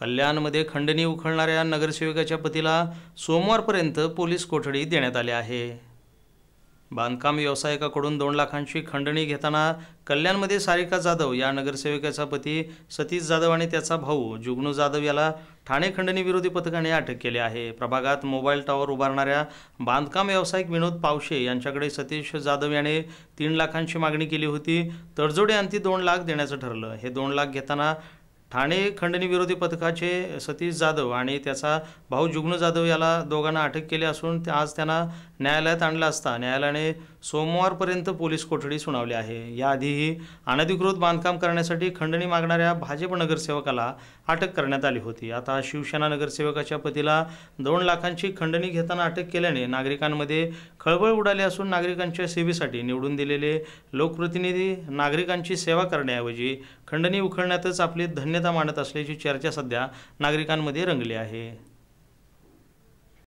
कल्याणमध्ये खंडणी उखळणाऱ्या नगरसेविकाच्या पतीला सोमवारपर्यंत पोलीस कोठडी देण्यात आली आहे बांधकाम व्यावसायिकाकडून दोन लाखांची खंडणी घेताना कल्याणमध्ये सारिका जाधव या नगरसेविकाचा पती सतीश जाधव आणि त्याचा भाऊ जुगनू जाधव याला ठाणे खंडणी विरोधी पथकाने अटक केली आहे प्रभागात मोबाईल टॉवर उभारणाऱ्या बांधकाम व्यावसायिक विनोद पावशे यांच्याकडे सतीश जाधव याने तीन लाखांची मागणी केली होती तडजोडे अंती दोन लाख देण्याचं ठरलं हे दोन लाख घेताना ठाणे विरोधी पथकाचे सतीश जाधव आणि त्याचा भाऊ जुग्न जाधव याला दोघांना अटक केली असून आज त्यांना न्यायालयात आणलं असता न्यायालयाने सोमवारपर्यंत पोलीस कोठडी सुनावली आहे याआधीही अनधिकृत बांधकाम करण्यासाठी खंडणी मागणाऱ्या भाजप नगरसेवकाला अटक करण्यात आली होती आता शिवसेना नगरसेवकाच्या पतीला दोन लाखांची खंडणी घेताना अटक केल्याने नागरिकांमध्ये खळबळ उडाली असून नागरिकांच्या सेवेसाठी निवडून दिलेले लोकप्रतिनिधी नागरिकांची सेवा करण्याऐवजी खंडणी उखळण्यातच आपली धन्यता मानत असल्याची चर्चा सध्या नागरिकांमध्ये रंगली आहे